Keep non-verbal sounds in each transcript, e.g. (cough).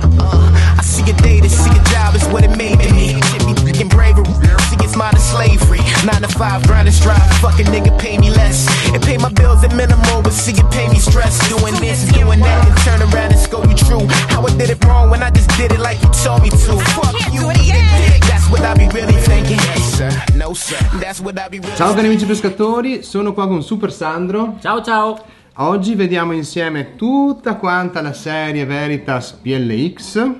Uh, I see a day to see a job is what it made to me. Fucking bravery, see it's modern slavery. Nine to five, grind and strive. Fucking nigga, pay me less. And pay my bills at minimal, but see it pay me stress. Doing this, doing that, and turn around and scold you true. How I did it wrong when I just did it like you told me to. Fuck you, eat a dick. That's what I be really thinking. Ciao cari amici pescatori, sono qua con Super Sandro. Ciao ciao. Oggi vediamo insieme tutta quanta la serie Veritas PLX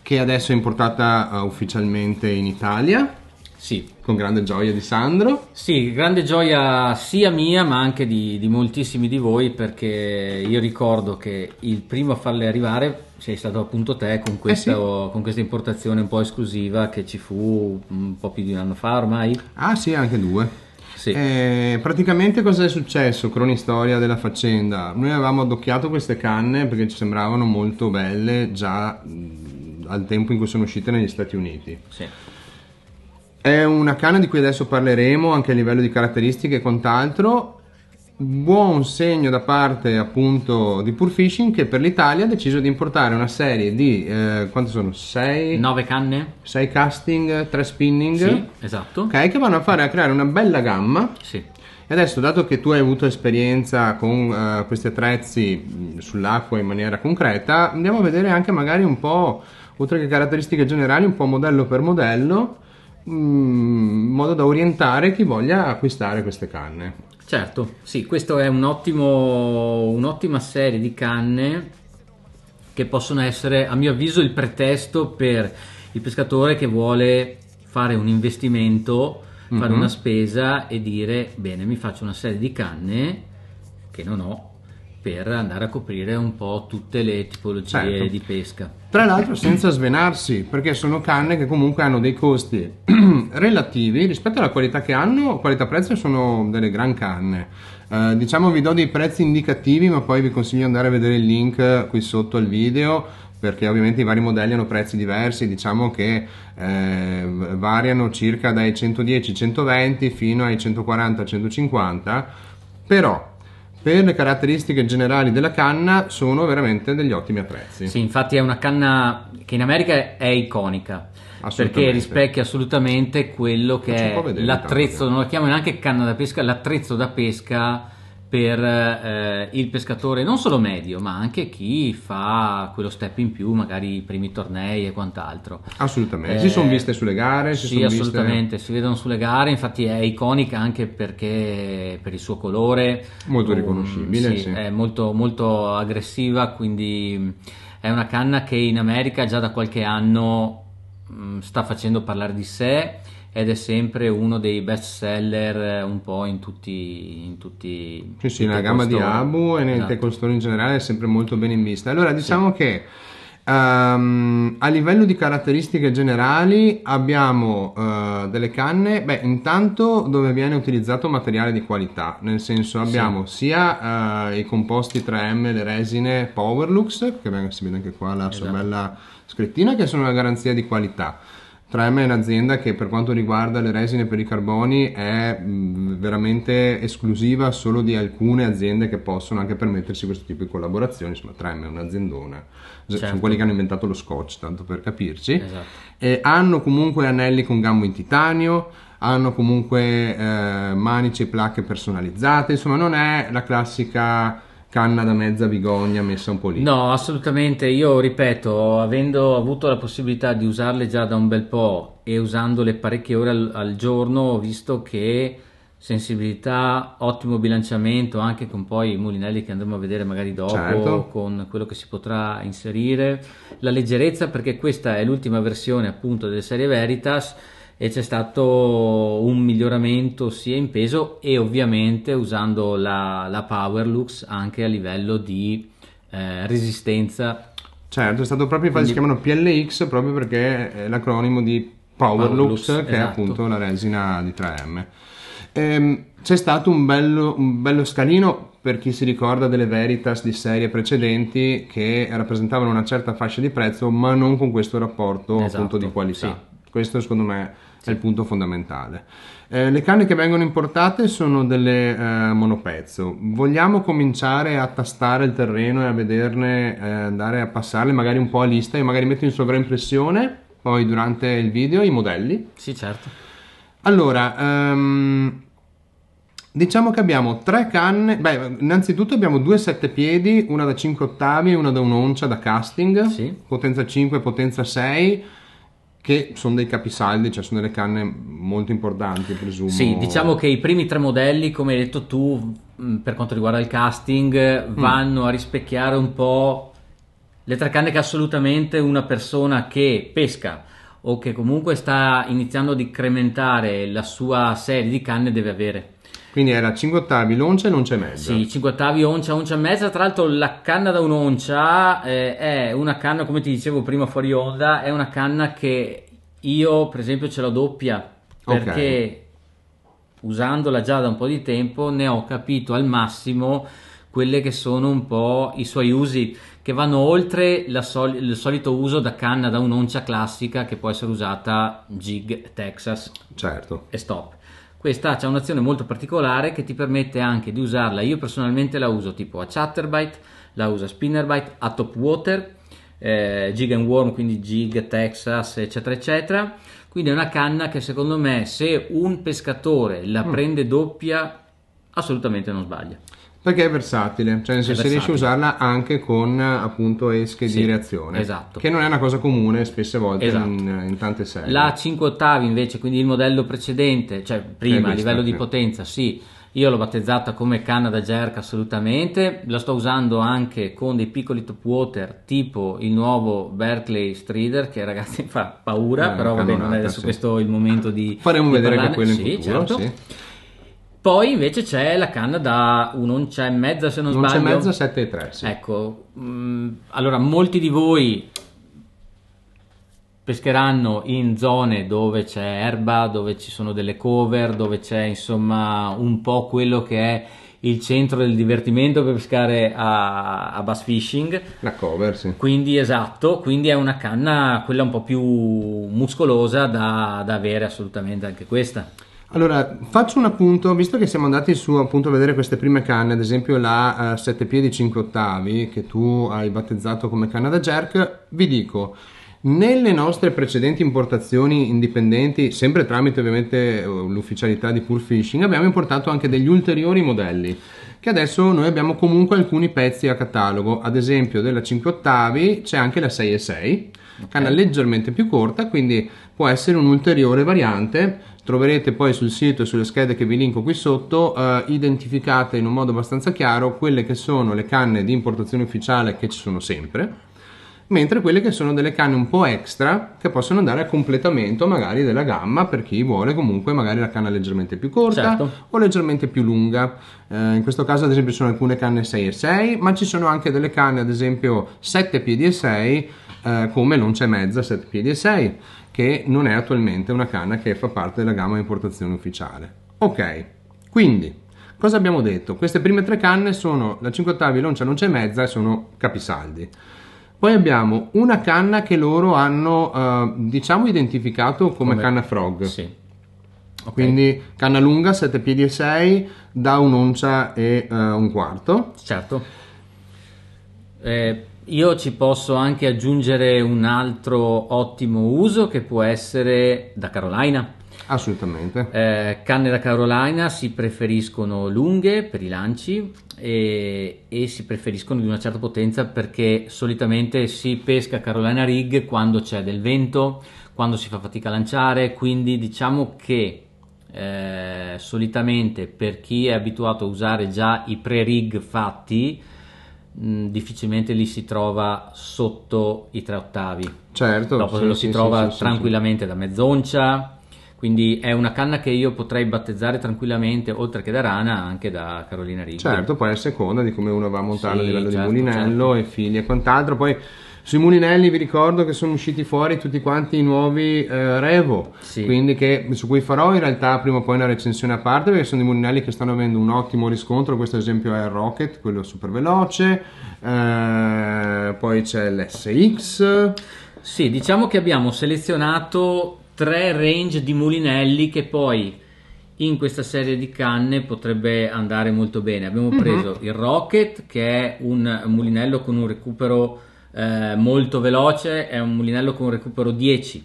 che adesso è importata uh, ufficialmente in Italia. Sì. Con grande gioia di Sandro. Sì, grande gioia sia mia ma anche di, di moltissimi di voi perché io ricordo che il primo a farle arrivare sei stato appunto te con questa, eh sì. con questa, importazione un po' esclusiva che ci fu un po' più di un anno fa ormai. Ah sì, anche due. Sì. Eh, praticamente cosa è successo? Cronistoria della faccenda. Noi avevamo adocchiato queste canne perché ci sembravano molto belle già mm, al tempo in cui sono uscite negli Stati Uniti. Sì. È una canna di cui adesso parleremo anche a livello di caratteristiche e quant'altro buon segno da parte appunto di Pure Fishing che per l'Italia ha deciso di importare una serie di eh, quanto sono? 6 9 canne 6 casting 3 spinning sì, esatto ok che vanno a fare a creare una bella gamma sì e adesso dato che tu hai avuto esperienza con eh, questi attrezzi sull'acqua in maniera concreta andiamo a vedere anche magari un po' oltre che caratteristiche generali un po' modello per modello in modo da orientare chi voglia acquistare queste canne Certo, sì, questa è un ottimo, un'ottima serie di canne che possono essere, a mio avviso, il pretesto per il pescatore che vuole fare un investimento, fare mm-hmm. una spesa e dire, bene, mi faccio una serie di canne che non ho per andare a coprire un po' tutte le tipologie certo. di pesca. Tra l'altro senza svenarsi, perché sono canne che comunque hanno dei costi (clears throat) relativi rispetto alla qualità che hanno, qualità-prezzo sono delle gran canne. Eh, diciamo vi do dei prezzi indicativi, ma poi vi consiglio di andare a vedere il link qui sotto al video perché ovviamente i vari modelli hanno prezzi diversi, diciamo che eh, variano circa dai 110-120 fino ai 140-150, però per le caratteristiche generali della canna sono veramente degli ottimi attrezzi. Sì, infatti è una canna che in America è iconica perché rispecchia assolutamente quello che è l'attrezzo, non la chiamo neanche canna da pesca, l'attrezzo da pesca per eh, il pescatore non solo medio, ma anche chi fa quello step in più, magari i primi tornei e quant'altro. Assolutamente, eh, si sono viste sulle gare, si Sì, assolutamente, viste... si vedono sulle gare, infatti è iconica anche perché per il suo colore molto um, riconoscibile, sì, sì. è molto, molto aggressiva, quindi è una canna che in America già da qualche anno Mm, sta facendo parlare di sé ed è sempre uno dei best seller eh, un po' in tutti, in tutti sì, sì, nella gamma di Abu e nel esatto. in generale è sempre molto ben in vista. Allora diciamo sì. che Um, a livello di caratteristiche generali abbiamo uh, delle canne, beh intanto dove viene utilizzato materiale di qualità, nel senso abbiamo sì. sia uh, i composti 3M, le resine Powerlux, che ben, si vede anche qua la esatto. sua bella scrittina, che sono una garanzia di qualità. 3M è un'azienda che per quanto riguarda le resine per i carboni è veramente esclusiva solo di alcune aziende che possono anche permettersi questo tipo di collaborazioni, insomma 3M è un'aziendona, cioè, certo. sono quelli che hanno inventato lo scotch, tanto per capirci, esatto. hanno comunque anelli con gambo in titanio, hanno comunque eh, manici e placche personalizzate, insomma non è la classica canna da mezza bigogna messa un po' lì. No, assolutamente, io ripeto, avendo avuto la possibilità di usarle già da un bel po' e usandole parecchie ore al, al giorno, ho visto che sensibilità, ottimo bilanciamento, anche con poi i mulinelli che andremo a vedere magari dopo, certo. con quello che si potrà inserire, la leggerezza perché questa è l'ultima versione appunto delle serie Veritas e c'è stato un miglioramento sia in peso e ovviamente usando la, la Powerlux anche a livello di eh, resistenza. Certo, è stato proprio, infatti Quindi... si chiamano PLX proprio perché è l'acronimo di Powerlux, Powerlux che esatto. è appunto la resina di 3M. Ehm, c'è stato un bello, un bello scalino per chi si ricorda delle Veritas di serie precedenti che rappresentavano una certa fascia di prezzo ma non con questo rapporto esatto, appunto di esatto, qualità. Sì. Questo secondo me sì. è il punto fondamentale. Eh, le canne che vengono importate sono delle eh, monopezzo. Vogliamo cominciare a tastare il terreno e a vederne, eh, andare a passarle magari un po' a lista. Io magari metto in sovraimpressione poi durante il video i modelli. Sì, certo. Allora, um, diciamo che abbiamo tre canne. Beh, innanzitutto abbiamo due sette piedi, una da 5 ottavi e una da un'oncia da casting. Sì. Potenza 5, potenza 6 che sono dei capisaldi, cioè sono delle canne molto importanti, presumo. Sì, diciamo che i primi tre modelli, come hai detto tu, per quanto riguarda il casting, mm. vanno mm. a rispecchiare un po' le tre canne che assolutamente una persona che pesca o che comunque sta iniziando ad incrementare la sua serie di canne deve avere. Quindi era 5 ottavi l'oncia e l'oncia e mezza. Sì, 5 ottavi, oncia, oncia e mezza. Tra l'altro la canna da un'oncia eh, è una canna, come ti dicevo prima fuori onda, è una canna che io per esempio ce l'ho doppia perché okay. usandola già da un po' di tempo ne ho capito al massimo quelle che sono un po' i suoi usi che vanno oltre sol- il solito uso da canna da un'oncia classica che può essere usata jig Texas certo e stop questa ha un'azione molto particolare che ti permette anche di usarla. Io personalmente la uso tipo a Chatterbite, la uso a Spinnerbite, a Topwater, eh, Gig and Worm, quindi Gig, Texas, eccetera, eccetera. Quindi è una canna che secondo me se un pescatore la mm. prende doppia assolutamente non sbaglia. Perché è versatile, cioè nel senso si riesce a usarla anche con appunto esche sì, di reazione, esatto. che non è una cosa comune spesse volte esatto. in, in, tante serie. La 5 ottavi invece, quindi il modello precedente, cioè prima a livello di potenza, sì, io l'ho battezzata come canna da jerk assolutamente, la sto usando anche con dei piccoli top water tipo il nuovo Berkeley Streeder che ragazzi (laughs) fa paura, eh, però va bene, adesso sì. questo è il momento di... Faremo di vedere parlarne. anche quello in sì, futuro, certo. sì. Poi invece c'è la canna da uh, e mezza se non, non sbaglio. Non e mezza 7 e 3. Sì. Ecco, mh, mm, allora molti di voi pescheranno in zone dove c'è erba, dove ci sono delle cover, dove c'è insomma un po' quello che è il centro del divertimento per pescare a, a bass fishing. La cover, sì. Quindi esatto, quindi è una canna quella un po' più muscolosa da, da avere assolutamente anche questa. Allora, faccio un appunto, visto che siamo andati su appunto a vedere queste prime canne, ad esempio la uh, eh, 7 piedi 5 ottavi che tu hai battezzato come canna da jerk, vi dico, nelle nostre precedenti importazioni indipendenti, sempre tramite ovviamente eh, l'ufficialità di Pool Fishing, abbiamo importato anche degli ulteriori modelli che adesso noi abbiamo comunque alcuni pezzi a catalogo, ad esempio della 5 ottavi c'è anche la 6 e 6, okay. canna leggermente più corta, quindi può essere un'ulteriore variante. Troverete poi sul sito e sulle schede che vi linko qui sotto, eh, identificate in un modo abbastanza chiaro quelle che sono le canne di importazione ufficiale che ci sono sempre mentre quelle che sono delle canne un po' extra che possono andare a completamento magari della gamma per chi vuole comunque magari la canna leggermente più corta certo. o leggermente più lunga. Eh, in questo caso ad esempio ci sono alcune canne 6 e 6, ma ci sono anche delle canne ad esempio 7 piedi e 6 eh, come non c'è mezza 7 piedi e 6 che non è attualmente una canna che fa parte della gamma di importazione ufficiale. Ok, quindi cosa abbiamo detto? Queste prime tre canne sono la 5 ottavi, l'oncia, l'oncia e mezza e sono capisaldi. Poi abbiamo una canna che loro hanno, eh, diciamo, identificato come, come... canna frog. Sì. Okay. Quindi canna lunga, 7 piedi e 6, da un'oncia e eh, un quarto. Certo. Eh, io ci posso anche aggiungere un altro ottimo uso che può essere da Carolina. Assolutamente. Eh, canne da Carolina si preferiscono lunghe per i lanci e, e, si preferiscono di una certa potenza perché solitamente si pesca Carolina Rig quando c'è del vento, quando si fa fatica a lanciare, quindi diciamo che eh, solitamente per chi è abituato a usare già i pre-rig fatti, mm, difficilmente li si trova sotto i tre ottavi. Certo. Dopo sì, lo si sì, trova sì, tranquillamente da mezz'oncia quindi è una canna che io potrei battezzare tranquillamente, oltre che da Rana, anche da Carolina Righi. Certo, poi a seconda di come uno va a montare sì, a livello certo, di mulinello certo. e figli e quant'altro. Poi sui mulinelli vi ricordo che sono usciti fuori tutti quanti i nuovi eh, Revo, sì. che, su cui farò in realtà prima o poi una recensione a parte perché sono dei mulinelli che stanno avendo un ottimo riscontro, questo esempio è il Rocket, quello super veloce, eh, poi c'è l'SX. Sì, diciamo che abbiamo selezionato tre range di mulinelli che poi in questa serie di canne potrebbe andare molto bene. Abbiamo mm-hmm. preso il Rocket che è un mulinello con un recupero eh, molto veloce, è un mulinello con un recupero 10.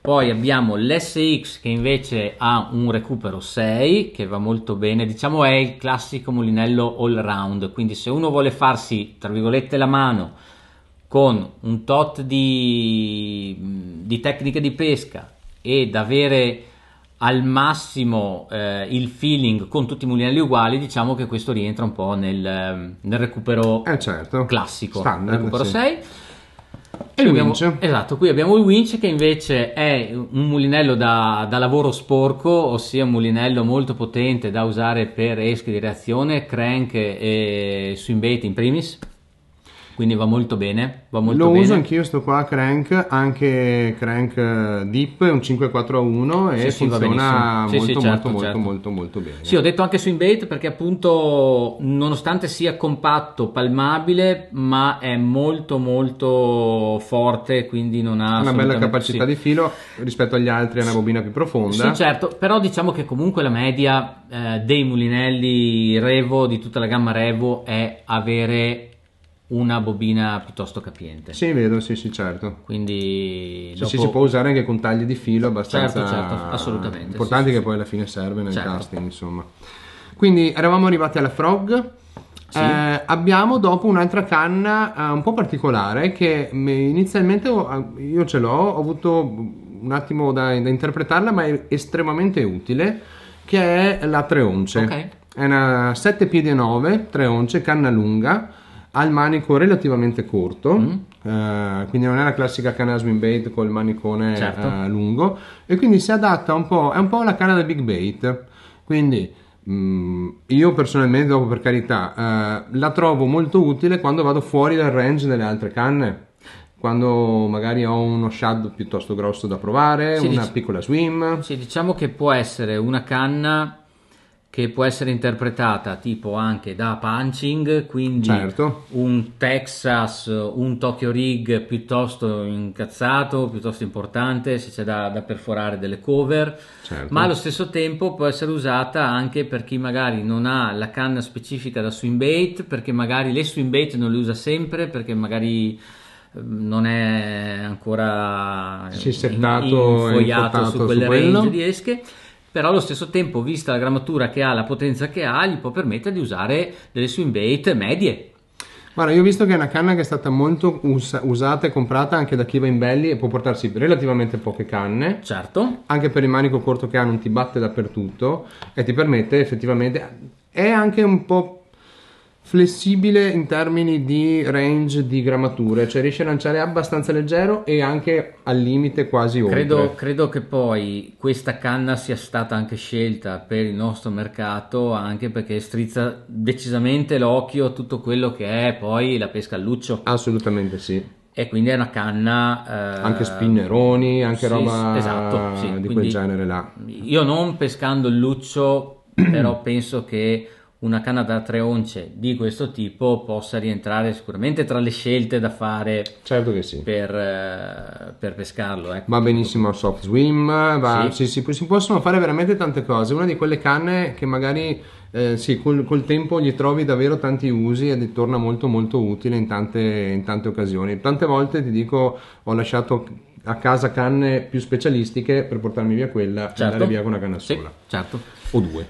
Poi abbiamo l'SX che invece ha un recupero 6 che va molto bene, diciamo è il classico mulinello all round, quindi se uno vuole farsi tra virgolette la mano con un tot di, di tecniche di pesca, ed avere al massimo eh, il feeling con tutti i mulinelli uguali, diciamo che questo rientra un po' nel, ehm, nel recupero eh certo. classico, Standard, recupero sì. 6. E il abbiamo, winch. Esatto, qui abbiamo il winch che invece è un mulinello da, da, lavoro sporco, ossia un mulinello molto potente da usare per esche di reazione, crank e swimbait in primis quindi va molto bene. Va molto Lo bene. uso anch'io sto qua Crank, anche Crank eh, Deep, un 5-4-1 e sì, funziona molto, sì, molto, certo, molto, certo. molto, molto bene. Sì, ho detto anche su Inbait perché appunto nonostante sia compatto, palmabile, ma è molto molto forte, quindi non ha una bella capacità di filo rispetto agli altri, è una bobina più profonda. Sì, certo, però diciamo che comunque la media eh, dei mulinelli Revo di tutta la gamma Revo è avere una bobina piuttosto capiente. Sì, vedo, sì, sì, certo. Quindi dopo... si può usare anche con tagli di filo abbastanza certo, certo, assolutamente. Importante sì, che poi alla fine serve nel certo. casting, insomma. Quindi eravamo arrivati alla Frog. Sì. Eh, abbiamo dopo un'altra canna eh, un po' particolare che inizialmente eh, io ce l'ho, ho avuto un attimo da, da interpretarla, ma è estremamente utile, che è la 3 once. Okay. È una 7 piedi 9, 3 once, canna lunga ha manico relativamente corto, mm. eh, quindi non è la classica canna swim bait col manicone certo. eh, lungo, e quindi si adatta un po', è un po' la canna da big bait, quindi mh, mm, io personalmente, dopo per carità, eh, la trovo molto utile quando vado fuori dal range delle altre canne, quando magari ho uno shad piuttosto grosso da provare, sì, una dic- piccola swim. Sì, diciamo che può essere una canna che può essere interpretata tipo anche da punching, quindi certo. un Texas, un Tokyo Rig piuttosto incazzato, piuttosto importante, se c'è da, da perforare delle cover, certo. ma allo stesso tempo può essere usata anche per chi magari non ha la canna specifica da swing bait, perché magari le swing bait non le usa sempre, perché magari ehm, non è ancora si è settato infogliato su quelle su range di esche però allo stesso tempo, vista la grammatura che ha, la potenza che ha, gli può permettere di usare delle swim bait medie. Guarda, io ho visto che è una canna che è stata molto us- usata e comprata anche da chi va in belli e può portarsi relativamente poche canne. Certo. Anche per il manico corto che ha non ti batte dappertutto e ti permette effettivamente... È anche un po' flessibile in termini di range di grammature, cioè riesce a lanciare abbastanza leggero e anche al limite quasi oltre. Credo, credo, che poi questa canna sia stata anche scelta per il nostro mercato anche perché strizza decisamente l'occhio a tutto quello che è poi la pesca al luccio. Assolutamente sì. E quindi è una canna... Eh, anche spinneroni, anche sì, roba esatto, sì. di quindi quel genere là. Io non pescando il luccio, (clears throat) però penso che una canna da tre once di questo tipo possa rientrare sicuramente tra le scelte da fare certo che sì. per, eh, per pescarlo. Ecco. Va benissimo al soft swim, va, sì. Sì, si, si possono fare veramente tante cose. Una di quelle canne che magari eh, sì, col, col, tempo gli trovi davvero tanti usi e torna molto molto utile in tante, in tante occasioni. Tante volte ti dico ho lasciato a casa canne più specialistiche per portarmi via quella certo. e andare certo. via con una canna sola. Certo. O due.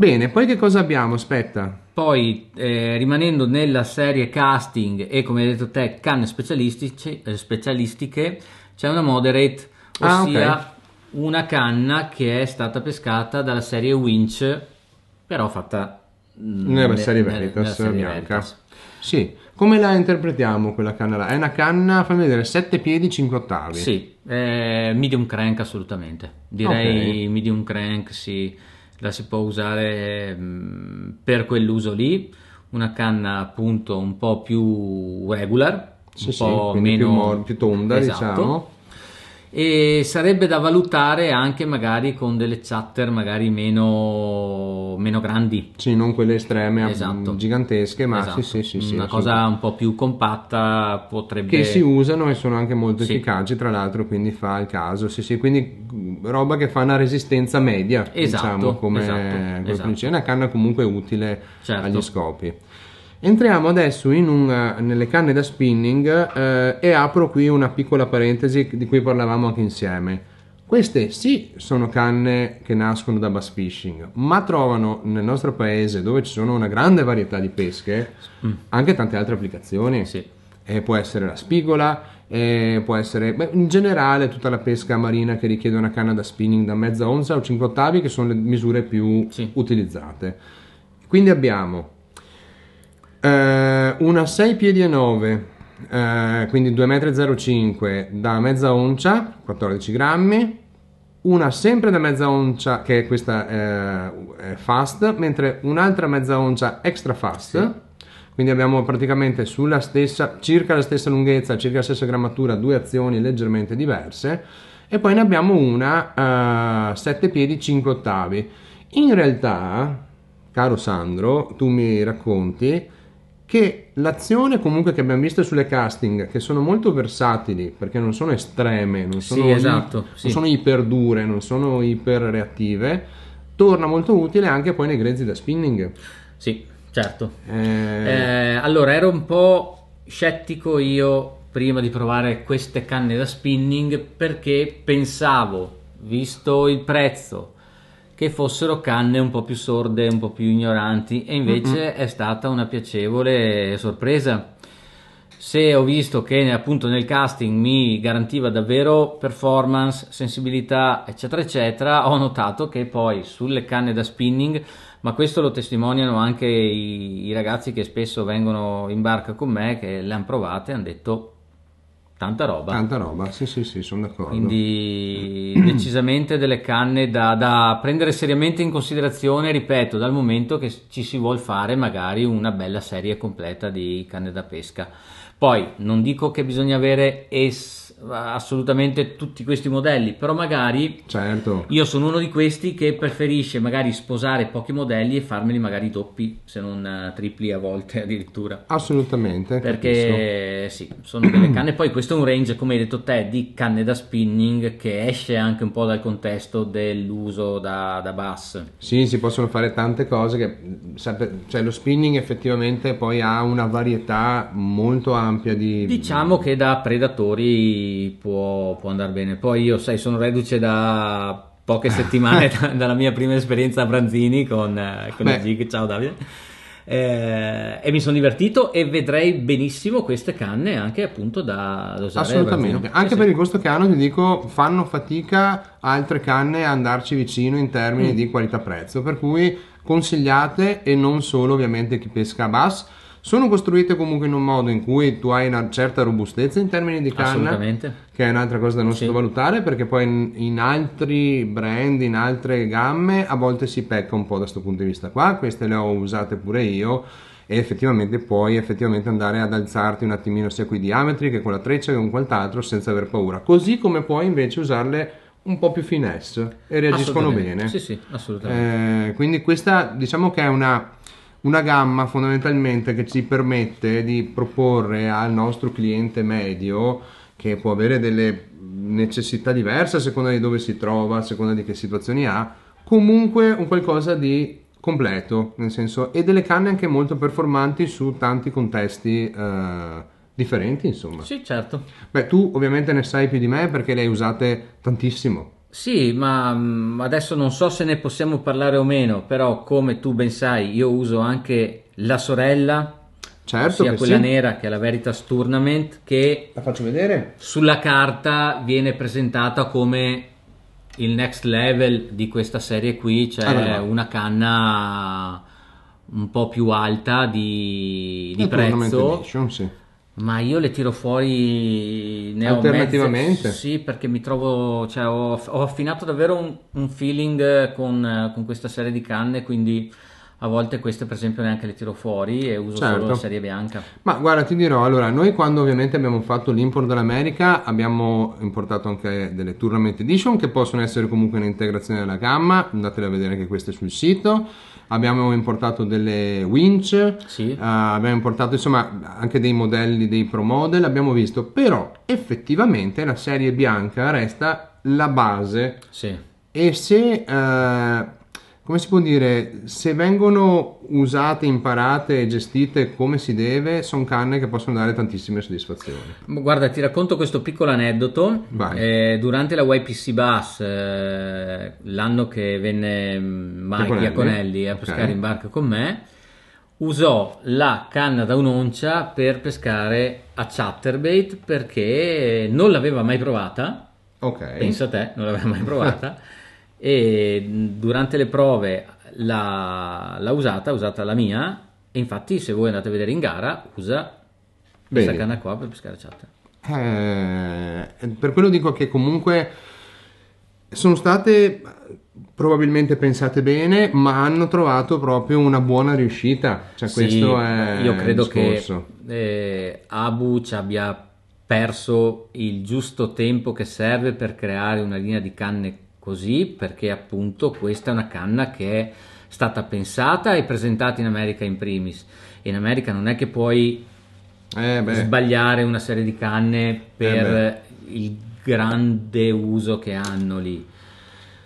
Bene, poi che cosa abbiamo? Aspetta. Poi, eh, rimanendo nella serie casting e come hai detto te, canne specialistiche, eh, specialistiche c'è una moderate, ossia ah, okay. una canna che è stata pescata dalla serie Winch, però fatta nella nel, serie Veritas nella bianca. Veritas. Sì, come la interpretiamo quella canna là? È una canna, fammi vedere, 7 piedi, 5 ottavi. Sì, eh, medium crank assolutamente. Direi okay. medium crank, sì la si può usare ehm, per quell'uso lì, una canna appunto un po' più regular, sì, un sì, po' meno più, più tonda, esatto. diciamo e sarebbe da valutare anche magari con delle chatter magari meno, meno grandi. Sì, non quelle estreme, esatto. gigantesche, ma esatto. sì, sì, sì, una sì, cosa un po' più compatta potrebbe... Che si usano e sono anche molto sì. efficaci, tra l'altro, quindi fa il caso. Sì, sì, quindi roba che fa una resistenza media, esatto, diciamo, come, esatto, esatto. una canna comunque utile certo. agli scopi. Entriamo adesso un, eh, nelle canne da spinning eh, e apro qui una piccola parentesi di cui parlavamo anche insieme. Queste sì sono canne che nascono da bass fishing, ma trovano nel nostro paese, dove ci sono una grande varietà di pesche, mm. anche tante altre applicazioni. Sì. Eh, può essere la spigola, eh, può essere beh, in generale tutta la pesca marina che richiede una canna da spinning da mezza onza o 5 ottavi, che sono le misure più sì. utilizzate. Quindi abbiamo eh, una 6 piedi e 9, eh, quindi 2,05 m da mezza oncia, 14 grammi. Una sempre da mezza oncia, che è questa eh, fast, mentre un'altra mezza oncia extra fast. Sì. Quindi abbiamo praticamente sulla stessa, circa la stessa lunghezza, circa la stessa grammatura, due azioni leggermente diverse. E poi ne abbiamo una 7 eh, piedi 5 ottavi. In realtà, caro Sandro, tu mi racconti, che l'azione comunque che abbiamo visto sulle casting, che sono molto versatili, perché non sono estreme, non sono, sì, esatto, i- sì. non sono iperdure, non sono iperreattive, torna molto utile anche poi nei grezzi da spinning. Sì, certo. Eh... Eh, allora, ero un po' scettico io prima di provare queste canne da spinning perché pensavo, visto il prezzo, che fossero canne un po' più sorde, un po' più ignoranti e invece mm-hmm. è stata una piacevole sorpresa. Se ho visto che appunto nel casting mi garantiva davvero performance, sensibilità, eccetera, eccetera, ho notato che poi sulle canne da spinning ma questo lo testimoniano anche i, i, ragazzi che spesso vengono in barca con me che le hanno provate e hanno detto Tanta roba. Tanta roba, sì, sì, sì, sono d'accordo. Quindi mm. decisamente delle canne da, da, prendere seriamente in considerazione, ripeto, dal momento che ci si vuole fare magari una bella serie completa di canne da pesca. Poi non dico che bisogna avere es- assolutamente tutti questi modelli, però magari certo. io sono uno di questi che preferisce magari sposare pochi modelli e farmeli magari doppi, se non eh, tripli a volte (laughs) addirittura. Assolutamente. Perché capisco. sì, sono delle (clears throat) canne. Poi questo è un range, come hai detto te, di canne da spinning che esce anche un po' dal contesto dell'uso da, da bass. Sì, si possono fare tante cose che... Mm, cioè lo spinning effettivamente poi ha una varietà molto ampia di... Diciamo che da predatori può, può andare bene. Poi io, sai, sono reduce da poche (laughs) settimane da, dalla mia prima esperienza a Branzini con, eh, con il Gig. Ciao Davide. Eh, e mi sono divertito e vedrei benissimo queste canne anche appunto da, usare assolutamente anche eh, per sì. il costo che hanno ti dico fanno fatica altre canne a andarci vicino in termini mm. di qualità prezzo per cui consigliate e non solo ovviamente chi pesca a bass sono costruite comunque in un modo in cui tu hai una certa robustezza in termini di canna, che è un'altra cosa da non sì. sottovalutare perché poi in, in, altri brand, in altre gamme a volte si pecca un po' da questo punto di vista qua, queste le ho usate pure io e effettivamente puoi effettivamente andare ad alzarti un attimino sia con i diametri che con la treccia che con quant'altro senza aver paura, così come puoi invece usarle un po' più finesse e reagiscono bene. Sì, sì, assolutamente. Eh, quindi questa diciamo che è una una gamma fondamentalmente che ci permette di proporre al nostro cliente medio che può avere delle necessità diverse a seconda di dove si trova, a seconda di che situazioni ha, comunque un qualcosa di completo, nel senso, e delle canne anche molto performanti su tanti contesti eh, differenti, insomma. Sì, certo. Beh, tu ovviamente ne sai più di me perché le hai usate tantissimo. Sì, ma mm, adesso non so se ne possiamo parlare o meno, però come tu ben sai, io uso anche la sorella, certo sia quella sì. nera che è la Veritas Tournament, che la faccio vedere. Sulla carta viene presentata come il next level di questa serie qui, cioè ah, allora. una canna un po' più alta di, di prezzo. Edition, sì ma io le tiro fuori ne alternativamente? Mezzo, sì, perché mi trovo, cioè, ho, ho affinato davvero un, un feeling con, con, questa serie di canne, quindi a volte queste per esempio neanche le tiro fuori e uso certo. solo la serie bianca. Ma guarda, ti dirò, allora, noi quando ovviamente abbiamo fatto l'import dall'America abbiamo importato anche delle Tournament Edition che possono essere comunque un'integrazione della gamma, andatele a vedere anche queste sul sito abbiamo importato delle winch, sì. uh, abbiamo importato insomma anche dei modelli, dei pro model, abbiamo visto, però effettivamente la serie bianca resta la base. Sì. E se... Uh, come si può dire, se vengono usate, imparate e gestite come si deve, sono canne che possono dare tantissime soddisfazioni. Guarda, ti racconto questo piccolo aneddoto. Eh, durante la YPC Bus, eh, l'anno che venne mm, Mike Iaconelli a pescare okay. in barca con me, usò la canna da un'oncia per pescare a chatterbait perché non l'aveva mai provata. Ok. Pensa a te, non l'aveva mai provata. (laughs) e mm, durante le prove l'ha, l'ha usata, ha usata la mia e infatti se voi andate a vedere in gara usa Bene. questa canna qua per pescare chat. Eh, per quello dico che comunque sono state probabilmente pensate bene, ma hanno trovato proprio una buona riuscita. Cioè, sì, questo è io credo che eh, Abu ci abbia perso il giusto tempo che serve per creare una linea di canne così perché appunto questa è una canna che è stata pensata e presentata in America in primis. In America non è che puoi eh sbagliare una serie di canne per eh il grande uso che hanno lì.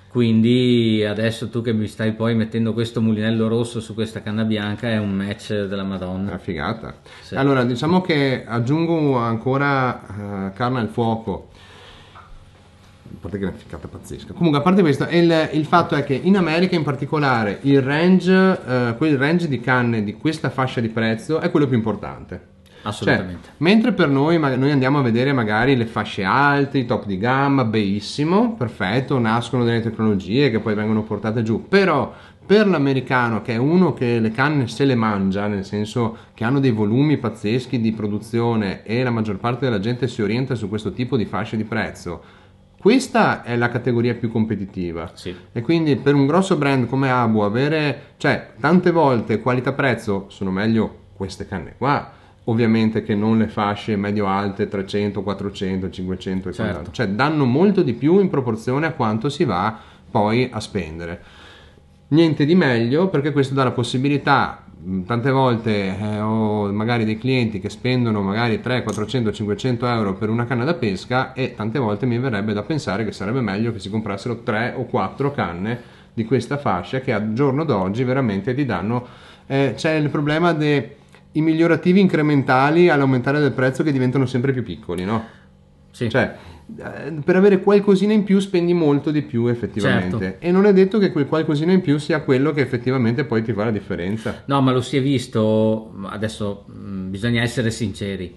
Quindi adesso tu che mi stai poi mettendo questo mulinello rosso su questa canna bianca è un match della Madonna. Una figata. Sì. Allora diciamo che aggiungo ancora uh, carne al fuoco a parte che è una ficcata pazzesca. Comunque, a parte questo, il, il, fatto è che in America in particolare il range, eh, quel range di canne di questa fascia di prezzo è quello più importante. Cioè, Assolutamente. Cioè, mentre per noi, noi andiamo a vedere magari le fasce alte, i top di gamma, benissimo, perfetto, nascono delle tecnologie che poi vengono portate giù, però per l'americano che è uno che le canne se le mangia, nel senso che hanno dei volumi pazzeschi di produzione e la maggior parte della gente si orienta su questo tipo di fasce di prezzo, questa è la categoria più competitiva sì. e quindi per un grosso brand come Abu avere, cioè tante volte qualità-prezzo sono meglio queste canne qua, ovviamente che non le fasce medio-alte 300, 400, 500 e certo. cioè danno molto di più in proporzione a quanto si va poi a spendere. Niente di meglio perché questo dà la possibilità Mm, tante volte eh, ho magari dei clienti che spendono magari 300, 400, 500 euro per una canna da pesca e tante volte mi verrebbe da pensare che sarebbe meglio che si comprassero 3 o 4 canne di questa fascia che al giorno d'oggi veramente ti danno eh, c'è il problema dei migliorativi incrementali all'aumentare del prezzo che diventano sempre più piccoli no? Sì. Cioè, eh, per avere qualcosina in più spendi molto di più effettivamente certo. e non è detto che quel qualcosina in più sia quello che effettivamente poi ti fa la differenza no ma lo si è visto adesso mm, bisogna essere sinceri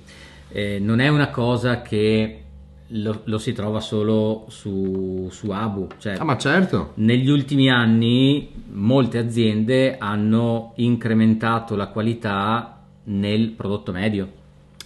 eh, non è una cosa che lo, lo si trova solo su, su Abu cioè, ah ma certo negli ultimi anni molte aziende hanno incrementato la qualità nel prodotto medio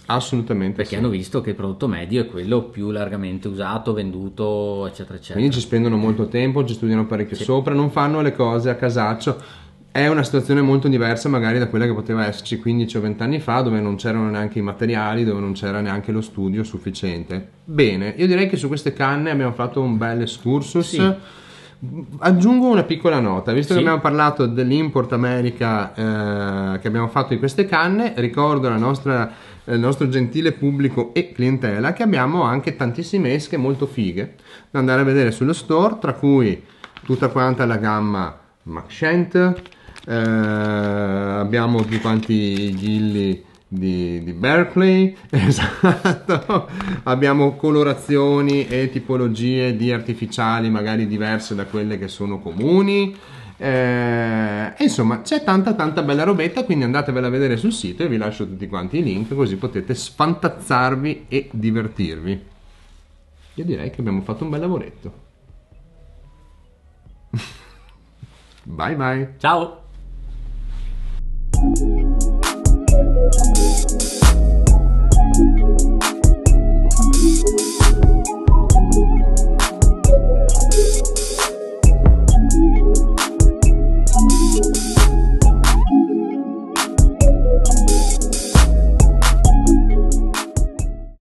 Assolutamente. Perché sì. hanno visto che il prodotto medio è quello più largamente usato, venduto, eccetera, eccetera. Quindi ci spendono molto tempo, ci studiano parecchio sì. sopra, non fanno le cose a casaccio. È una situazione molto diversa magari da quella che poteva esserci 15 o 20 anni fa, dove non c'erano neanche i materiali, dove non c'era neanche lo studio sufficiente. Bene, io direi che su queste canne abbiamo fatto un bel excursus. Sì. Aggiungo una piccola nota, visto sì. che abbiamo parlato dell'import America eh, che abbiamo fatto di queste canne, ricordo la nostra eh, il nostro gentile pubblico e clientela che abbiamo anche tantissime esche molto fighe da andare a vedere sullo store, tra cui tutta quanta la gamma MacShent, eh, abbiamo tutti quanti i ghilli di, di, Berkeley, (laughs) esatto, abbiamo colorazioni e tipologie di artificiali magari diverse da quelle che sono comuni, eh, insomma, c'è tanta tanta bella robetta, quindi andatevela a vedere sul sito e vi lascio tutti quanti i link così potete sfantazzarvi e divertirvi. Io direi che abbiamo fatto un bel lavoretto. (laughs) bye bye. Ciao.